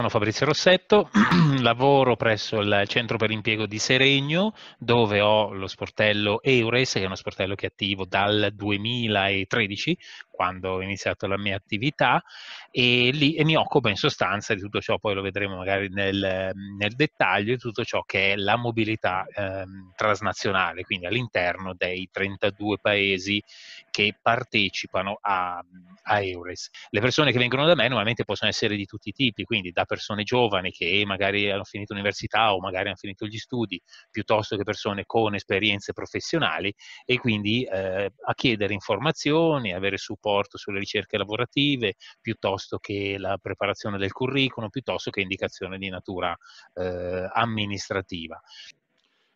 Sono Fabrizio Rossetto, lavoro presso il Centro per l'Impiego di Seregno, dove ho lo sportello Eures, che è uno sportello che è attivo dal 2013, quando ho iniziato la mia attività e, lì, e mi occupo in sostanza di tutto ciò, poi lo vedremo magari nel, nel dettaglio, di tutto ciò che è la mobilità eh, transnazionale, quindi all'interno dei 32 paesi che partecipano a, a Eures. Le persone che vengono da me normalmente possono essere di tutti i tipi, quindi da persone giovani che magari hanno finito l'università o magari hanno finito gli studi, piuttosto che persone con esperienze professionali e quindi eh, a chiedere informazioni, avere supporto supporto sulle ricerche lavorative, piuttosto che la preparazione del curriculum, piuttosto che indicazione di natura eh, amministrativa.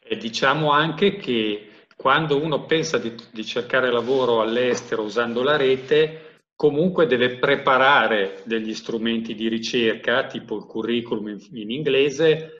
E eh, diciamo anche che quando uno pensa di, di cercare lavoro all'estero usando la rete, comunque deve preparare degli strumenti di ricerca, tipo il curriculum in, in inglese,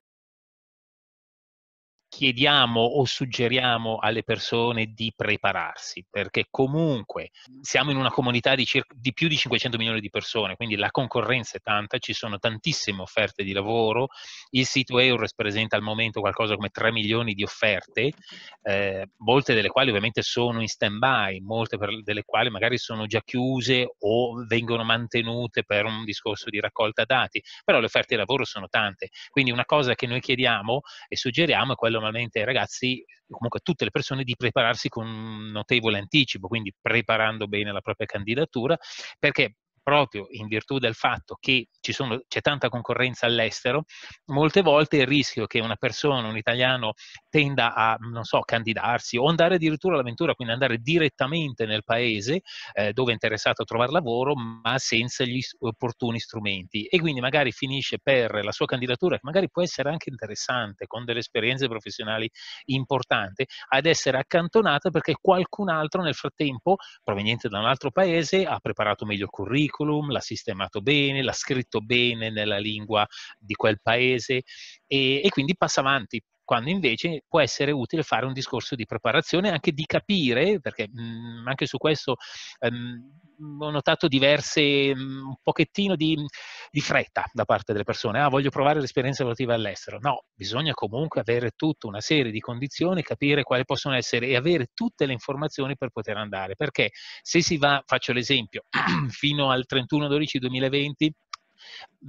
chiediamo o suggeriamo alle persone di prepararsi, perché comunque siamo in una comunità di, circa, di più di 500 milioni di persone, quindi la concorrenza è tanta, ci sono tantissime offerte di lavoro, il sito Eures presenta al momento qualcosa come 3 milioni di offerte, eh, molte delle quali ovviamente sono in stand-by, molte delle quali magari sono già chiuse o vengono mantenute per un discorso di raccolta dati, però le offerte di lavoro sono tante, quindi una cosa che noi chiediamo e suggeriamo è quello normalmente ai ragazzi, comunque a tutte le persone, di prepararsi con notevole anticipo, quindi preparando bene la propria candidatura, perché proprio in virtù del fatto che sono, c'è tanta concorrenza all'estero, molte volte il rischio che una persona, un italiano, tenda a, non so, candidarsi o andare addirittura all'avventura, quindi andare direttamente nel paese eh, dove è interessato a trovare lavoro, ma senza gli opportuni strumenti. E quindi magari finisce per la sua candidatura, che magari può essere anche interessante, con delle esperienze professionali importanti, ad essere accantonata perché qualcun altro nel frattempo, proveniente da un altro paese, ha preparato meglio il curriculum, curriculum, l'ha sistemato bene, l'ha scritto bene nella lingua di quel paese e, e quindi passa avanti quando invece può essere utile fare un discorso di preparazione, anche di capire, perché mh, mhmm, anche su questo mh, ehm, ho notato diverse, mh, mhmm, un pochettino di, di, fretta da parte delle persone, ah voglio provare l'esperienza lavorativa all'estero, no, bisogna comunque avere tutta una serie di condizioni, capire quali possono essere e avere tutte le informazioni per poter andare, perché se si va, faccio l'esempio, fino al 31-12-2020,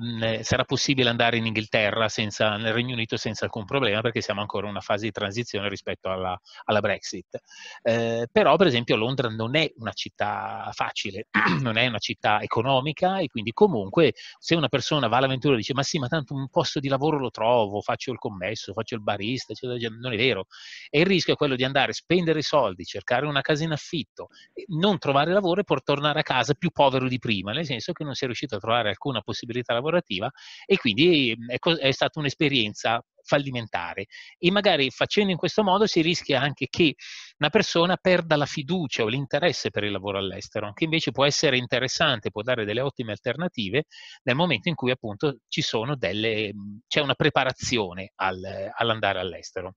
Mm, eh, sarà possibile andare in Inghilterra senza, nel Regno Unito senza alcun problema perché siamo ancora in una fase di transizione rispetto alla, alla Brexit. Eh, però per esempio Londra non è una città facile, non è una città economica e quindi comunque se una persona va all'avventura e dice ma sì ma tanto un posto di lavoro lo trovo, faccio il commesso, faccio il barista, eccetera, non è vero. E il rischio è quello di andare, a spendere soldi, cercare una casa in affitto, non trovare lavoro e poi tornare a casa più povero di prima, nel senso che non si è riuscito a trovare alcuna possibilità flessibilità lavorativa e quindi mm, è, è stata un'esperienza fallimentare e magari facendo in questo modo si rischia anche che una persona perda la fiducia o l'interesse per il lavoro all'estero, che invece può essere interessante, può dare delle ottime alternative nel momento in cui appunto ci sono delle, mm, c'è una preparazione al, all'andare all'estero.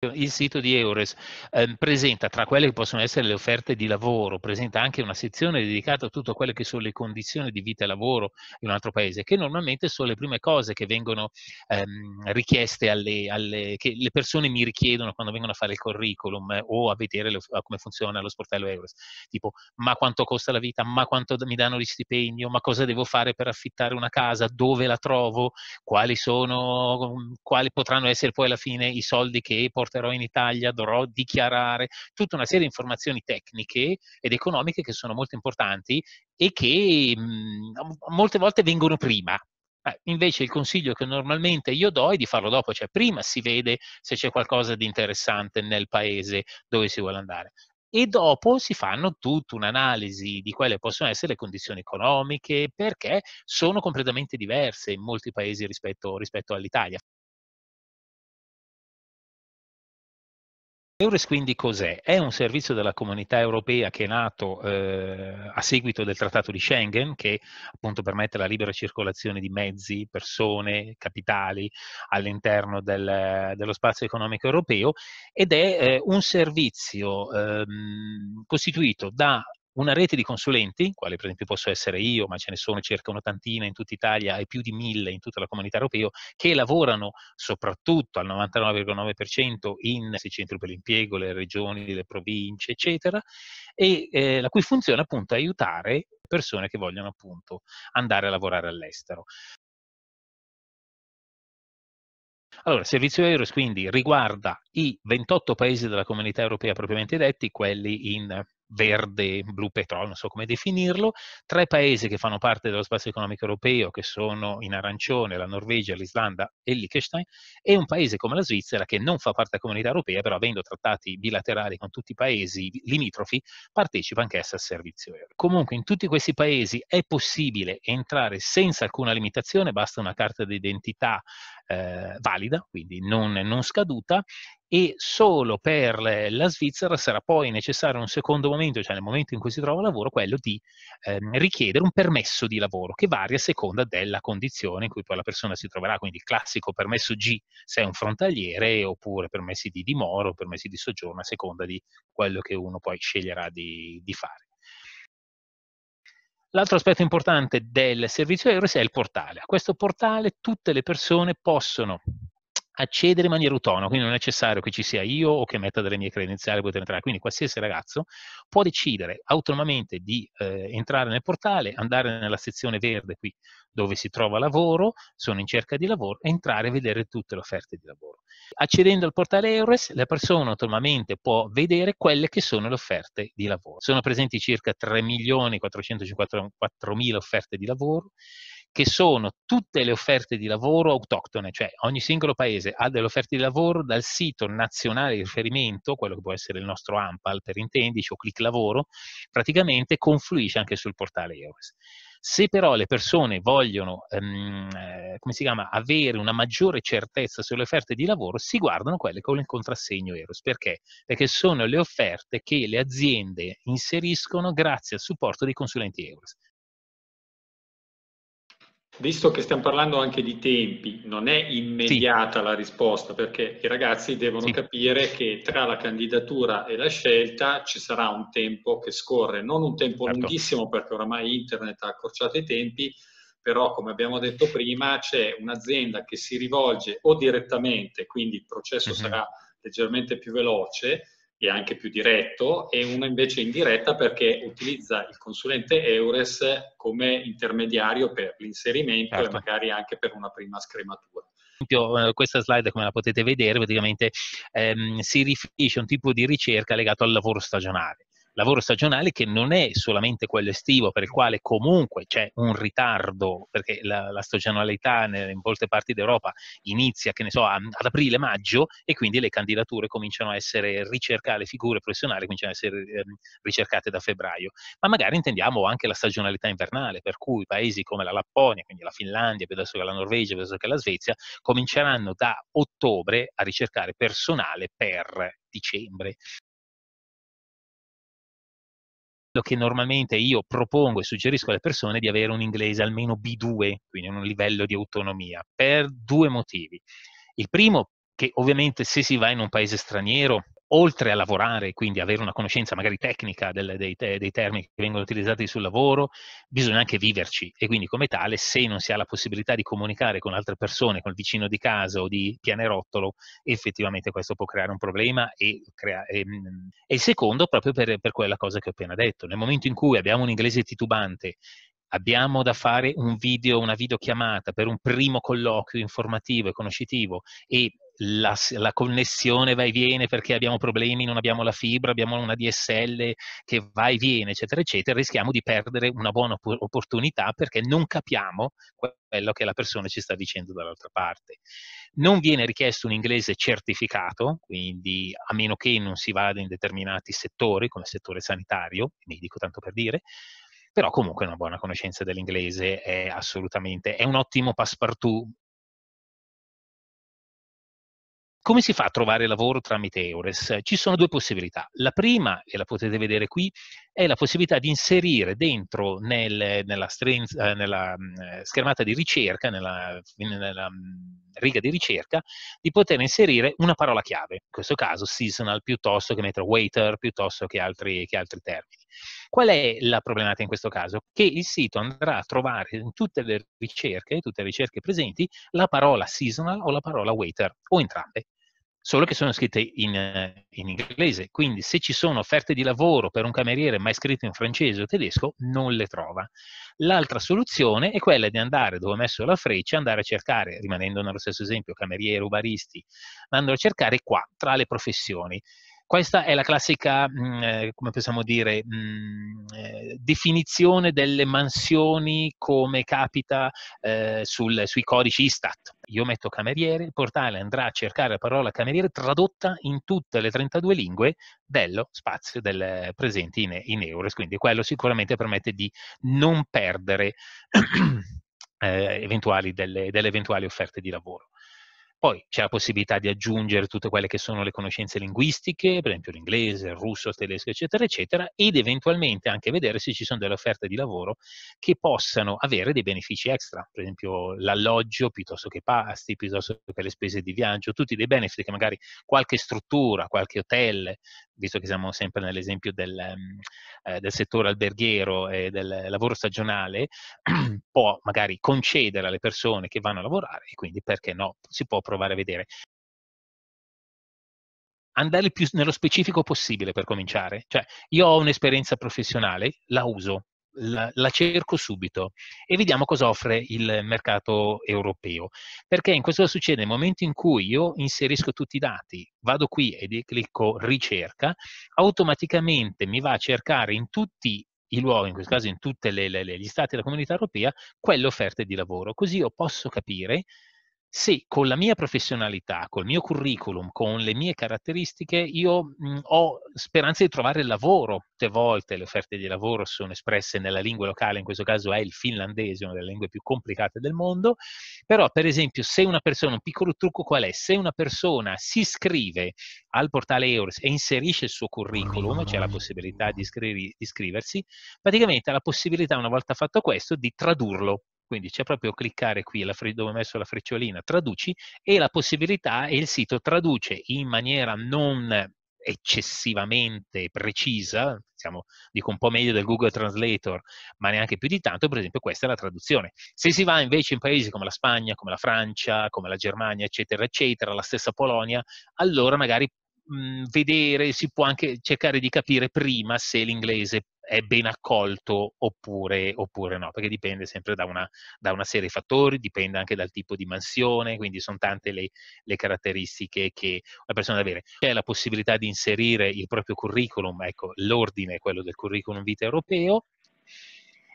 Il sito di Eures eh, presenta tra quelle che possono essere le offerte di lavoro, presenta anche una sezione dedicata a tutte quelle che sono le condizioni di vita e lavoro in un altro paese, che normalmente sono le prime cose che vengono ehm, richieste alle, alle, che le persone mi richiedono quando vengono a fare il curriculum eh, o a vedere le, a come funziona lo sportello Eures. Tipo, ma quanto costa la vita? Ma quanto mi danno di stipendio? Ma cosa devo fare per affittare una casa? Dove la trovo? Quali sono, quali potranno essere poi alla fine i soldi che porto porterò in Italia, dovrò dichiarare, tutta una serie di informazioni tecniche ed economiche che sono molto importanti e che mh, mhmm, molte volte vengono prima. Eh, invece il consiglio che normalmente io do è di farlo dopo, cioè prima si vede se c'è qualcosa di interessante nel paese dove si vuole andare e dopo si fanno tutta un'analisi di quelle possono essere le condizioni economiche, perché sono completamente diverse in molti paesi rispetto, rispetto all'Italia. Eures quindi cos'è? È un servizio della comunità europea che è nato eh, a seguito del Trattato di Schengen che appunto permette la libera circolazione di mezzi, persone, capitali all'interno del, dello spazio economico europeo ed è eh, un servizio eh, costituito da una rete di consulenti, quale per esempio posso essere io, ma ce ne sono circa un'ottantina in tutta Italia e più di mille in tutta la comunità europea, che lavorano soprattutto al 99,9% in questi centri per l'impiego, le regioni, le province, eccetera, e eh, la cui funzione appunto è aiutare persone che vogliono appunto andare a lavorare all'estero. Allora, il servizio Eures quindi riguarda i 28 paesi della comunità europea propriamente detti, quelli in verde, blu petrolio, non so come definirlo, tre paesi che fanno parte dello spazio economico europeo, che sono in arancione, la Norvegia, l'Islanda e il Liechtenstein, e un paese come la Svizzera che non fa parte della comunità europea, però avendo trattati bilaterali con tutti i paesi limitrofi, partecipa anch'essa al servizio euro. Comunque in tutti questi paesi è possibile entrare senza alcuna limitazione, basta una carta d'identità eh, valida, quindi non, non scaduta, e solo per la Svizzera sarà poi necessario un secondo momento, cioè nel momento in cui si trova lavoro, quello di ehm, richiedere un permesso di lavoro che varia a seconda della condizione in cui poi la persona si troverà, quindi il classico permesso G se è un frontaliere oppure permessi di dimora permessi di soggiorno a seconda di quello che uno poi sceglierà di, di fare. L'altro aspetto importante del servizio Eures è il portale. A questo portale tutte le persone possono accedere in maniera autonoma, quindi non è necessario che ci sia io o che metta delle mie credenziali per poter entrare, quindi qualsiasi ragazzo può decidere autonomamente di eh, entrare nel portale, andare nella sezione verde qui dove si trova lavoro, sono in cerca di lavoro, entrare e vedere tutte le offerte di lavoro. Accedendo al portale EURES, la persona autonomamente può vedere quelle che sono le offerte di lavoro. Sono presenti circa 3.454.000 offerte di lavoro, che sono tutte le offerte di lavoro autoctone, cioè ogni singolo paese ha delle offerte di lavoro dal sito nazionale di riferimento, quello che può essere il nostro AMPAL per intendici o Click Lavoro, praticamente confluisce anche sul portale EOS. Se però le persone vogliono ehm, eh, chiama, avere una maggiore certezza sulle offerte di lavoro, si guardano quelle con il contrassegno Eros. Perché? Perché sono le offerte che le aziende inseriscono grazie al supporto dei consulenti Eros. Visto che stiamo parlando anche di tempi, non è immediata sì. la risposta perché i ragazzi devono sì. capire che tra la candidatura e la scelta ci sarà un tempo che scorre, non un tempo certo. lunghissimo perché oramai internet ha accorciato i tempi, però come abbiamo detto prima c'è un'azienda che si rivolge o direttamente, quindi il processo mm-hmm. sarà leggermente più veloce, e anche più diretto, e una invece indiretta perché utilizza il consulente EURES come intermediario per l'inserimento certo. e magari anche per una prima scrematura eh, questa slide come la potete vedere praticamente ehm, si riferisce a un tipo di ricerca legato al lavoro stagionale lavoro stagionale che non è solamente quello estivo, per il quale comunque c'è un ritardo, perché la, la stagionalità in molte parti d'Europa inizia, che ne so, ad aprile-maggio e quindi le candidature cominciano a essere ricercate, le figure professionali cominciano a essere ehm, ricercate da febbraio. Ma magari intendiamo anche la stagionalità invernale, per cui paesi come la Lapponia, quindi la Finlandia, piuttosto che la Norvegia, piuttosto che la Svezia, cominceranno da ottobre a ricercare personale per dicembre che normalmente io propongo e suggerisco alle persone di avere un inglese almeno B2, quindi un livello di autonomia, per due motivi. Il primo, che ovviamente se si va in un paese straniero oltre a lavorare, quindi avere una conoscenza magari tecnica del, dei, dei, termini che vengono utilizzati sul lavoro, bisogna anche viverci e quindi come tale se non si ha la possibilità di comunicare con altre persone, con il vicino di casa o di pianerottolo, effettivamente questo può creare un problema e, crea- e, ehm, e il secondo proprio per, per quella cosa che ho appena detto, nel momento in cui abbiamo un inglese titubante abbiamo da fare un video, una videochiamata per un primo colloquio informativo e conoscitivo e la, la, connessione va e viene perché abbiamo problemi, non abbiamo la fibra, abbiamo una DSL che va e viene, eccetera, eccetera, rischiamo di perdere una buona opportunità perché non capiamo quello che la persona ci sta dicendo dall'altra parte. Non viene richiesto un inglese certificato, quindi a meno che non si vada in determinati settori, come il settore sanitario, mi dico tanto per dire, però comunque una buona conoscenza dell'inglese è assolutamente, è un ottimo passepartout come si fa a trovare lavoro tramite EURES? Ci sono due possibilità. La prima, e la potete vedere qui, è la possibilità di inserire dentro nel, nella, strenza, eh, nella, mm, schermata di ricerca, nella, nella mm, riga di ricerca, di poter inserire una parola chiave, in questo caso seasonal piuttosto che mettere waiter, piuttosto che altri, che altri termini. Qual è la problematica in questo caso? Che il sito andrà a trovare in tutte le ricerche, tutte le ricerche presenti, la parola seasonal o la parola waiter, o entrambe solo che sono scritte in, eh, in, inglese. Quindi se ci sono offerte di lavoro per un cameriere mai scritto in francese o tedesco, non le trova. L'altra soluzione è quella di andare dove ho messo la freccia, andare a cercare, rimanendo nello stesso esempio, cameriere o baristi, andando a cercare qua, tra le professioni. Questa è la classica, mh, mm, eh, come possiamo dire, mh, mm, eh, definizione delle mansioni come capita eh, sul, sui codici Istat. Io metto cameriere, il portale andrà a cercare la parola cameriere tradotta in tutte le 32 lingue dello spazio del presente in, in Eures, quindi quello sicuramente permette di non perdere eh, eventuali delle, delle eventuali offerte di lavoro. Poi c'è la possibilità di aggiungere tutte quelle che sono le conoscenze linguistiche, per esempio l'inglese, il russo, il tedesco, eccetera, eccetera, ed eventualmente anche vedere se ci sono delle offerte di lavoro che possano avere dei benefici extra, per esempio l'alloggio piuttosto che pasti, piuttosto che le spese di viaggio, tutti dei benefici che magari qualche struttura, qualche hotel, visto che siamo sempre nell'esempio del, ehm, eh, del settore alberghiero e del lavoro stagionale, può magari concedere alle persone che vanno a lavorare e quindi perché no, si può provare a vedere andare il più nello specifico possibile per cominciare. Cioè, io ho un'esperienza professionale, la uso, la, la, cerco subito e vediamo cosa offre il mercato europeo. Perché in questo succede nel momento in cui io inserisco tutti i dati, vado qui e clicco ricerca, automaticamente mi va a cercare in tutti i luoghi, in questo caso in tutti gli stati della comunità europea, quelle offerte di lavoro. Così io posso capire se con la mia professionalità, col mio curriculum, con le mie caratteristiche, io mh, mhmm, ho speranze di trovare lavoro. Molte volte le offerte di lavoro sono espresse nella lingua locale, in questo caso è il finlandese, una delle lingue più complicate del mondo, però per esempio se una persona, un piccolo trucco qual è? Se una persona si iscrive al portale EURES e inserisce il suo curriculum, c'è la possibilità di, iscriversi, praticamente ha la possibilità, una volta fatto questo, di tradurlo quindi c'è proprio cliccare qui dove ho messo la frecciolina, traduci, e la possibilità, è il sito traduce in maniera non eccessivamente precisa, diciamo, dico un po' meglio del Google Translator, ma neanche più di tanto, per esempio questa è la traduzione. Se si va invece in paesi come la Spagna, come la Francia, come la Germania, eccetera, eccetera, la stessa Polonia, allora magari mh, mhmm, vedere, si può anche cercare di capire prima se l'inglese è ben accolto oppure, oppure no, perché dipende sempre da una, da una, serie di fattori, dipende anche dal tipo di mansione, quindi sono tante le, le caratteristiche che una persona deve avere. C'è la possibilità di inserire il proprio curriculum, ecco, l'ordine è quello del curriculum vita europeo,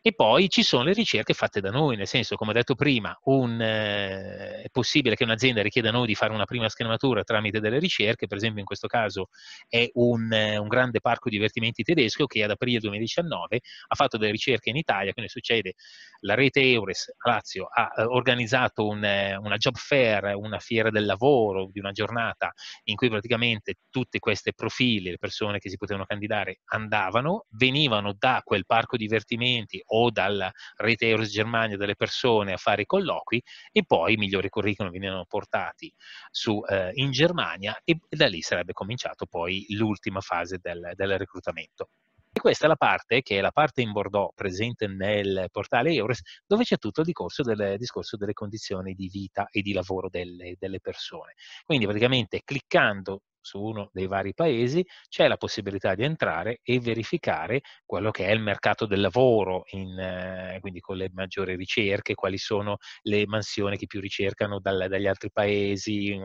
e poi ci sono le ricerche fatte da noi, nel senso, come ho detto prima, un, eh, è possibile che un'azienda richieda a noi di fare una prima scrematura tramite delle ricerche, per esempio in questo caso è un, eh, un grande parco divertimenti tedesco che ad aprile 2019 ha fatto delle ricerche in Italia, quindi succede, la rete Eures Lazio ha eh, organizzato un, eh, una job fair, una fiera del lavoro di una giornata in cui praticamente tutti questi profili, le persone che si potevano candidare andavano, venivano da quel parco divertimenti o dalla rete Euros Germania delle persone a fare i colloqui e poi i migliori curriculum venivano portati su, eh, in Germania e, da lì sarebbe cominciato poi l'ultima fase del, del reclutamento. E questa è la parte che è la parte in Bordeaux presente nel portale Eures, dove c'è tutto il discorso delle, discorso delle condizioni di vita e di lavoro delle, delle, persone. Quindi praticamente cliccando su uno dei vari paesi, c'è la possibilità di entrare e verificare quello che è il mercato del lavoro, in, eh, quindi con le maggiori ricerche, quali sono le mansioni che più ricercano dal, dagli altri paesi,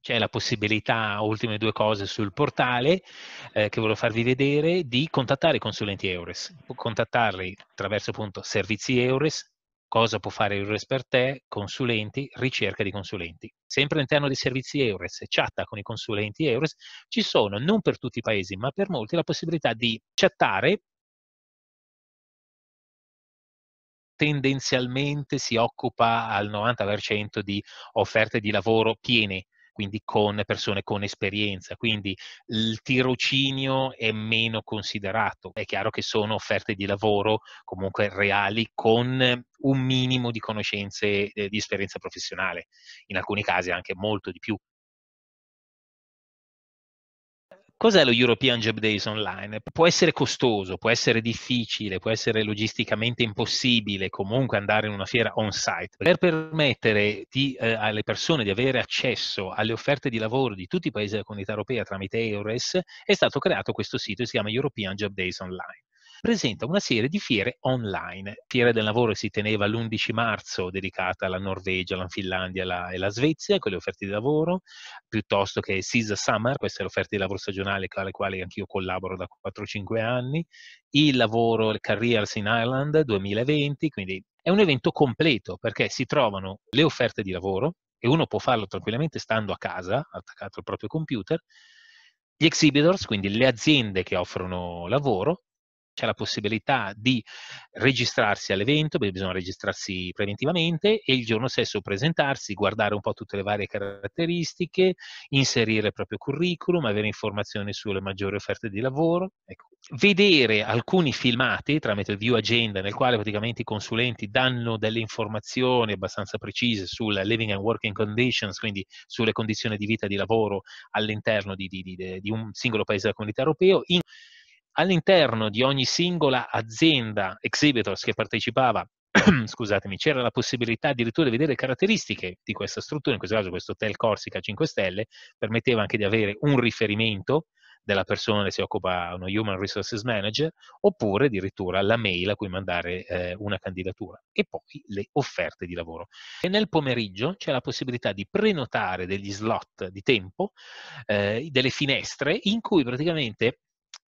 c'è la possibilità, ultime due cose sul portale eh, che volevo farvi vedere, di contattare i consulenti EURES, contattarli attraverso appunto servizi EURES, cosa può fare Eures per te, consulenti, ricerca di consulenti. Sempre all'interno dei servizi Eures, chatta con i consulenti Eures, ci sono, non per tutti i paesi, ma per molti, la possibilità di chattare tendenzialmente si occupa al 90% di offerte di lavoro piene quindi con persone con esperienza. Quindi il tirocinio è meno considerato. È chiaro che sono offerte di lavoro comunque reali con un minimo di conoscenze eh, di esperienza professionale, in alcuni casi anche molto di più. Cos'è lo European Job Days Online? Può essere costoso, può essere difficile, può essere logisticamente impossibile comunque andare in una fiera on-site. Per permettere di, eh, alle persone di avere accesso alle offerte di lavoro di tutti i paesi della comunità europea tramite EURES è stato creato questo sito, che si chiama European Job Days Online presenta una serie di fiere online. Fiere del lavoro si teneva l'11 marzo dedicata alla Norvegia, alla Finlandia alla, e alla Svezia, con le offerte di lavoro, piuttosto che SISA Summer, questa è l'offerta di lavoro stagionale alle quali anch'io collaboro da 4-5 anni, il lavoro il Careers in Ireland 2020, quindi è un evento completo perché si trovano le offerte di lavoro e uno può farlo tranquillamente stando a casa, attaccato al proprio computer, gli exhibitors, quindi le aziende che offrono lavoro, c'è la possibilità di registrarsi all'evento, perché bisogna registrarsi preventivamente, e il giorno stesso presentarsi, guardare un po' tutte le varie caratteristiche, inserire il proprio curriculum, avere informazioni sulle maggiori offerte di lavoro. Ecco. Vedere alcuni filmati tramite il view agenda, nel quale praticamente i consulenti danno delle informazioni abbastanza precise sulle living and working conditions, quindi sulle condizioni di vita e di lavoro all'interno di, di, di, di un singolo paese della comunità europea, all'interno di ogni singola azienda exhibitors che partecipava scusatemi, c'era la possibilità addirittura di vedere le caratteristiche di questa struttura, in questo caso questo Hotel Corsica 5 Stelle, permetteva anche di avere un riferimento della persona che si occupa uno Human Resources Manager, oppure addirittura la mail a cui mandare eh, una candidatura e poi le offerte di lavoro. E nel pomeriggio c'è la possibilità di prenotare degli slot di tempo, eh, delle finestre in cui praticamente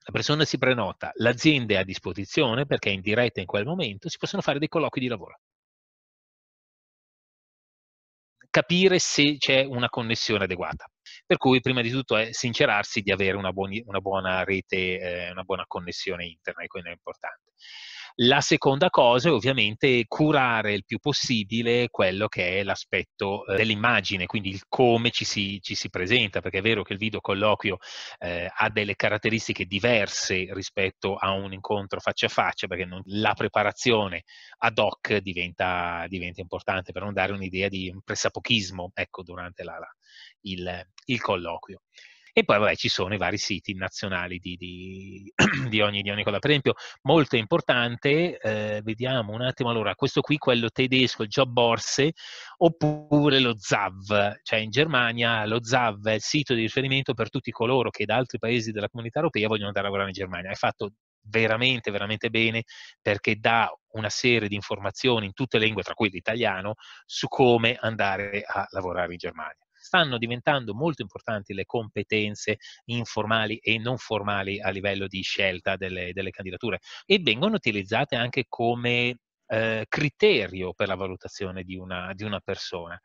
la persona si prenota, l'azienda è a disposizione perché è in diretta in quel momento, si possono fare dei colloqui di lavoro. Capire se c'è una connessione adeguata. Per cui prima di tutto è sincerarsi di avere una, buoni, una buona rete, eh, una buona connessione internet, quindi è importante. La seconda cosa è ovviamente curare il più possibile quello che è l'aspetto eh, dell'immagine, quindi il come ci si, ci si, presenta, perché è vero che il videocolloquio eh, ha delle caratteristiche diverse rispetto a un incontro faccia a faccia, perché non, la preparazione ad hoc diventa, diventa, importante per non dare un'idea di pressapochismo ecco, durante la, la, il, il colloquio. E poi vabbè, ci sono i vari siti nazionali di, di, di ogni, di ogni cosa. Per esempio, molto importante, eh, vediamo un attimo allora, questo qui, quello tedesco, il Job Borse, oppure lo ZAV, cioè in Germania lo ZAV è il sito di riferimento per tutti coloro che da altri paesi della comunità europea vogliono andare a lavorare in Germania. È fatto veramente, veramente bene perché dà una serie di informazioni in tutte le lingue, tra cui l'italiano, su come andare a lavorare in Germania stanno diventando molto importanti le competenze informali e non formali a livello di scelta delle, delle candidature e vengono utilizzate anche come eh, criterio per la valutazione di una, di una persona.